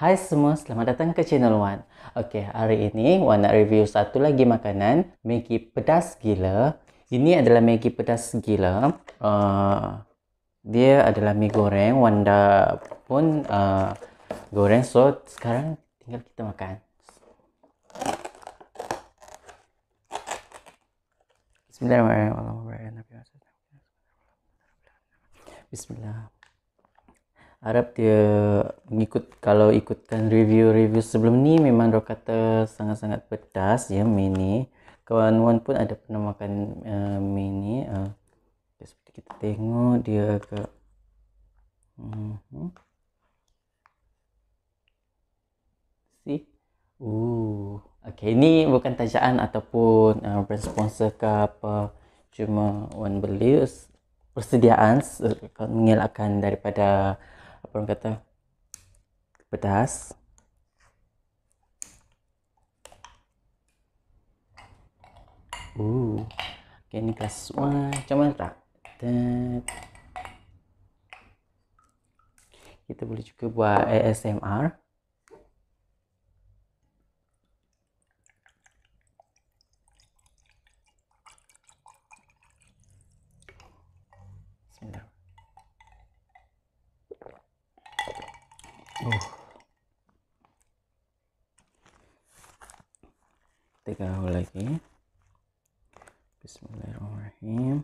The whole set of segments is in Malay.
Hai semua, selamat datang ke channel Wan. Okey, hari ini Wan nak review satu lagi makanan, Maggi pedas gila. Ini adalah Maggi pedas gila. Uh, dia adalah mie goreng, Wan dah pun uh, goreng. So, sekarang tinggal kita makan. Bismillahirrahmanirrahim. Bismillahirrahmanirrahim harap dia mengikut kalau ikutkan review-review sebelum ni memang dia kata sangat-sangat pedas ya mini kawan kawan pun ada pernah makan uh, eh, mini uh, seperti kita tengok dia agak si uh okay ini bukan tajaan ataupun uh, brand sponsor ke apa cuma Wan beli persediaan uh, mengelakkan daripada apa orang kata pedas uh okay, ini kelas macam cuman tak kita boleh juga buat ASMR Oh. Tiga hole lagi. Bismillahirrahmanirrahim.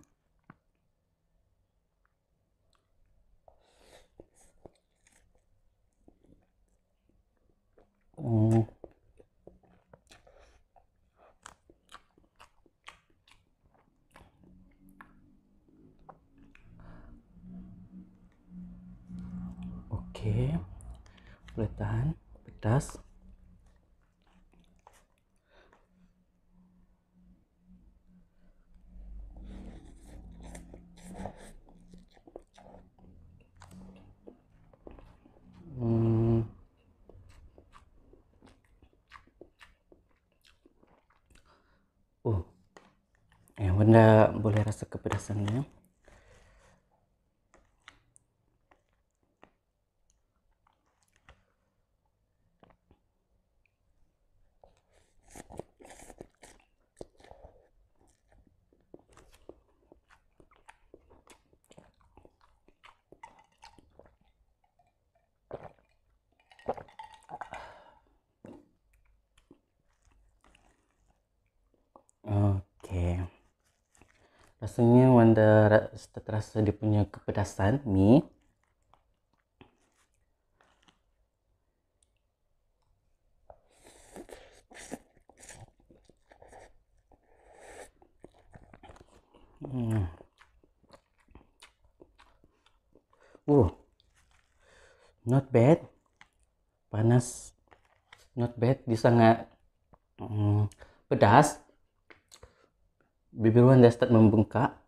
Oh. das hmm. Oh, ya benda boleh rasa kepedasannya. rasanya Wanda terasa dia punya kepedasan mi Hmm. Oh. Not bad. Panas. Not bad. Dia sangat hmm, pedas. bibir Wanda start membengkak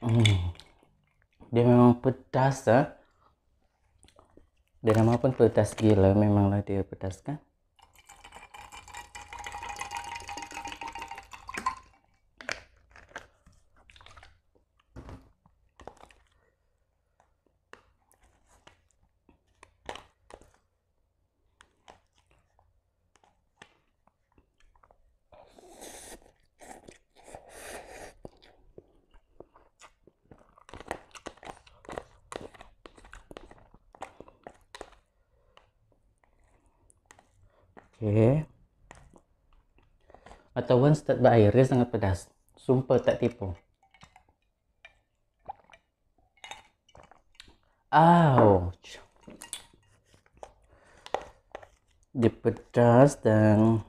Hmm. Dia memang pedas ya. Ah. Dan apapun pedas gila memanglah dia pedas kan. Okay. Atau one start berair dia sangat pedas. Sumpah tak tipu. Ouch. Dia pedas dan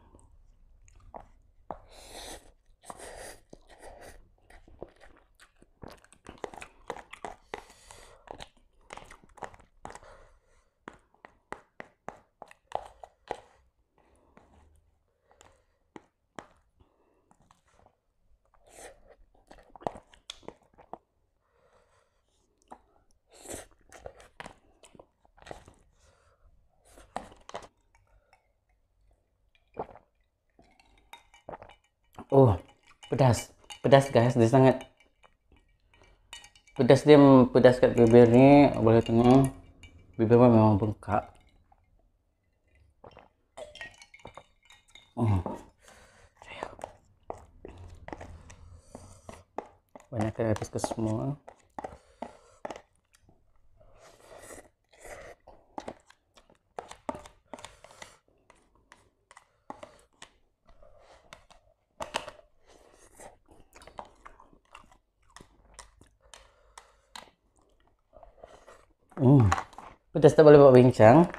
Oh, pedas. Pedas guys, dia sangat pedas dia pedas kat bibir ni boleh tengok bibir pun memang bengkak oh. banyak kan habis ke semua Hmm. Pedas tak boleh buat bincang.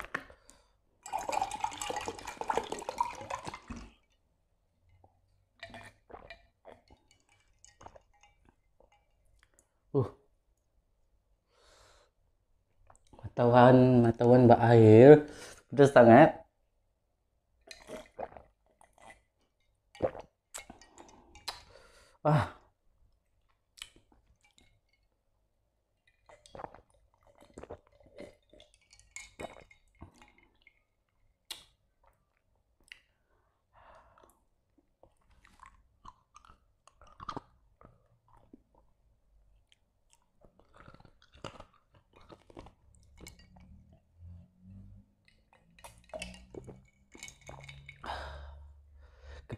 Uh. Matawan, matawan Air, Pedas sangat. Ah.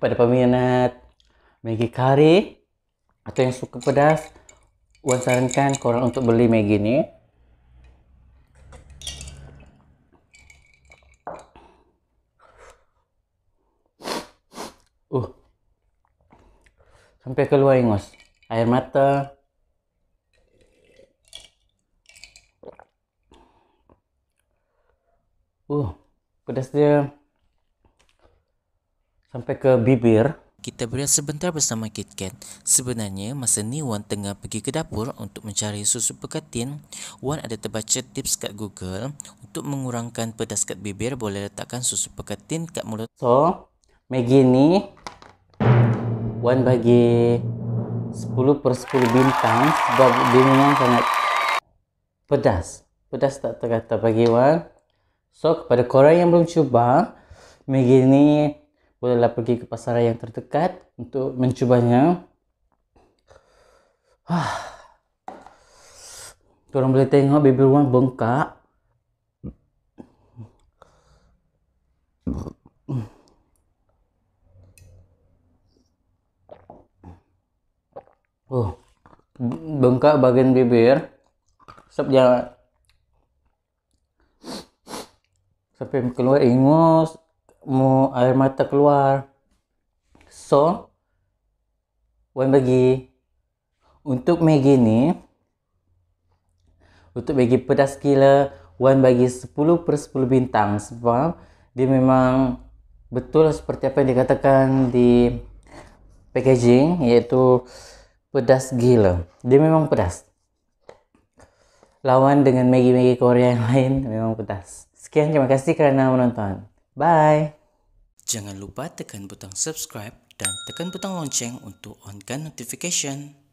pada peminat Maggi Kari atau yang suka pedas, Wan sarankan korang untuk beli Maggi ni. Uh. Sampai keluar ingus. Air mata. Uh, pedas dia sampai ke bibir. Kita berehat sebentar bersama Kit Kat. Sebenarnya, masa ni Wan tengah pergi ke dapur untuk mencari susu pekatin, Wan ada terbaca tips kat Google untuk mengurangkan pedas kat bibir boleh letakkan susu pekatin kat mulut. So, Maggie ni, Wan bagi 10 per 10 bintang sebab dia memang sangat pedas. Pedas tak terkata bagi Wan. So, kepada korang yang belum cuba, Maggie ni bolehlah pergi ke pasaran yang terdekat untuk mencubanya. Ah. Korang boleh tengok bibir Wan bengkak. Oh, bengkak bagian bibir. Sebab dia sampai keluar ingus mu air mata keluar. So, Wan bagi untuk Maggi ni, untuk Maggi pedas gila, Wan bagi 10 per 10 bintang sebab dia memang betul seperti apa yang dikatakan di packaging iaitu pedas gila. Dia memang pedas. Lawan dengan Maggie Maggie Korea yang lain memang pedas. Sekian terima kasih kerana menonton. Bye. Jangan lupa tekan butang subscribe dan tekan butang lonceng untuk onkan notification.